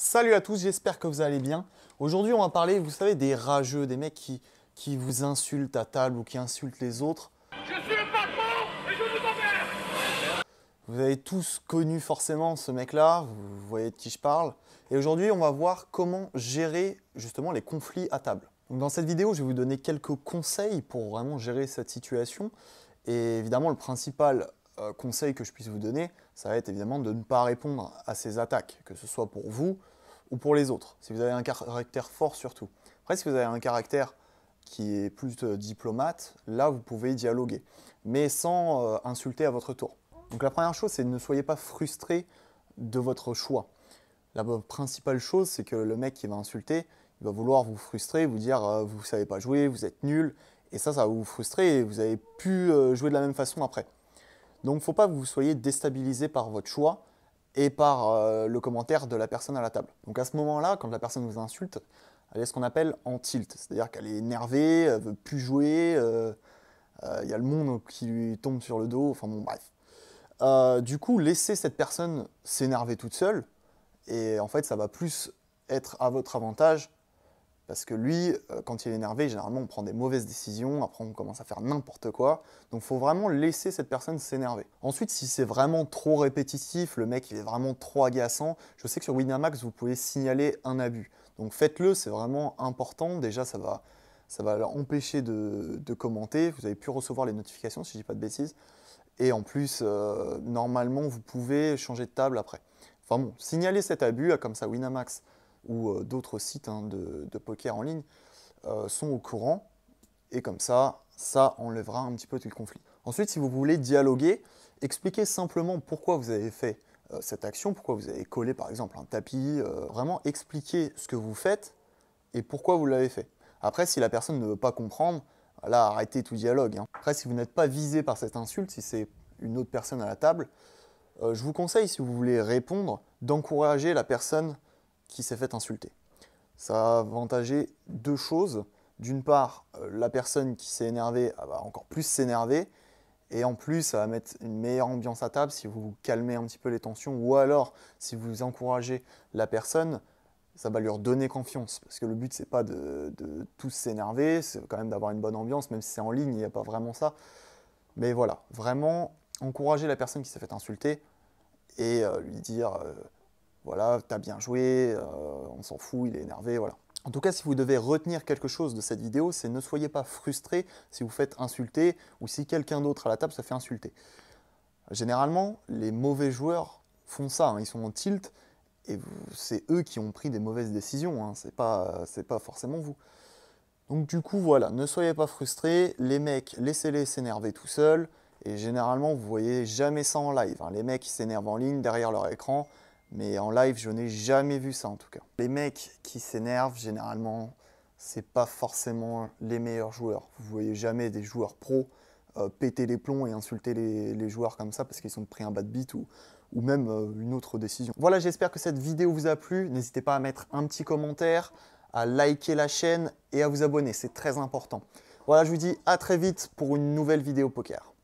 Salut à tous, j'espère que vous allez bien. Aujourd'hui, on va parler, vous savez, des rageux, des mecs qui, qui vous insultent à table ou qui insultent les autres. Je suis le patron et je vous emmerde Vous avez tous connu forcément ce mec-là, vous voyez de qui je parle. Et aujourd'hui, on va voir comment gérer justement les conflits à table. dans cette vidéo, je vais vous donner quelques conseils pour vraiment gérer cette situation. Et évidemment, le principal euh, conseil que je puisse vous donner, ça va être évidemment de ne pas répondre à ces attaques, que ce soit pour vous ou pour les autres, si vous avez un caractère fort surtout. Après, si vous avez un caractère qui est plus diplomate, là, vous pouvez dialoguer, mais sans euh, insulter à votre tour. Donc la première chose, c'est ne soyez pas frustré de votre choix. La principale chose, c'est que le mec qui va insulter, il va vouloir vous frustrer, vous dire euh, vous savez pas jouer, vous êtes nul, et ça, ça va vous frustrer et vous avez pu jouer de la même façon après. Donc, faut pas que vous soyez déstabilisé par votre choix et par euh, le commentaire de la personne à la table. Donc à ce moment-là, quand la personne vous insulte, elle est ce qu'on appelle en tilt, c'est-à-dire qu'elle est énervée, elle veut plus jouer, euh, euh, il y a le monde qui lui tombe sur le dos, enfin bon bref. du coup, laissez cette personne s'énerver toute seule, et en fait ça va plus être à votre avantage parce que lui, euh, quand il est énervé, généralement on prend des mauvaises décisions, après on commence à faire n'importe quoi. Donc il faut vraiment laisser cette personne s'énerver. Ensuite, si c'est vraiment trop répétitif, le mec il est vraiment trop agaçant, je sais que sur Winamax vous pouvez signaler un abus. Donc faites-le, c'est vraiment important. Déjà ça va, ça va leur empêcher de, commenter. Vous avez pu recevoir les notifications si je dis pas de bêtises. Et en plus, euh, normalement vous pouvez changer de table après. Enfin bon, signaler cet abus, comme ça Winamax ou euh, d'autres sites hein, de, poker en ligne euh, sont au courant. Et comme ça, ça enlèvera un petit peu tout le conflit. Ensuite, si vous voulez dialoguer, expliquez simplement pourquoi vous avez fait euh, cette action, pourquoi vous avez collé par exemple un tapis, vraiment expliquez ce que vous faites et pourquoi vous l'avez fait. Après, si la personne ne veut pas comprendre, là, arrêtez tout dialogue. Hein. Après, si vous n'êtes pas visé par cette insulte, si c'est une autre personne à la table, je vous conseille, si vous voulez répondre, d'encourager la personne qui s'est fait insulter. Ça a avantagé deux choses. D'une part, euh, la personne qui s'est énervée va encore plus s'énerver. Et en plus, ça va mettre une meilleure ambiance à table si vous calmez un petit peu les tensions. Ou alors, si vous encouragez la personne, ça va lui redonner confiance. Parce que le but, c'est pas de, tous s'énerver, c'est quand même d'avoir une bonne ambiance, même si c'est en ligne, il n'y a pas vraiment ça. Mais voilà, vraiment, encourager la personne qui s'est fait insulter et euh, lui dire. Euh, voilà, t'as bien joué, euh, on s'en fout, il est énervé, voilà. En tout cas, si vous devez retenir quelque chose de cette vidéo, c'est ne soyez pas frustré si vous faites insulter ou si quelqu'un d'autre à la table se fait insulter. Généralement, les mauvais joueurs font ça, hein. ils sont en tilt et c'est eux qui ont pris des mauvaises décisions, hein. ce c'est pas, forcément vous. Donc du coup, voilà, ne soyez pas frustré, les mecs, laissez-les s'énerver tout seuls et généralement, vous voyez jamais ça en live. Hein. les mecs, s'énervent en ligne derrière leur écran, mais en live, je n'ai jamais vu ça en tout cas. Les mecs qui s'énervent, généralement, c'est pas forcément les meilleurs joueurs. Vous voyez jamais des joueurs pros euh, péter les plombs et insulter les, joueurs comme ça parce qu'ils ont pris un bad beat ou, ou même euh, une autre décision. Voilà, j'espère que cette vidéo vous a plu. N'hésitez pas à mettre un petit commentaire, à liker la chaîne et à vous abonner, c'est très important. Voilà, je vous dis à très vite pour une nouvelle vidéo poker.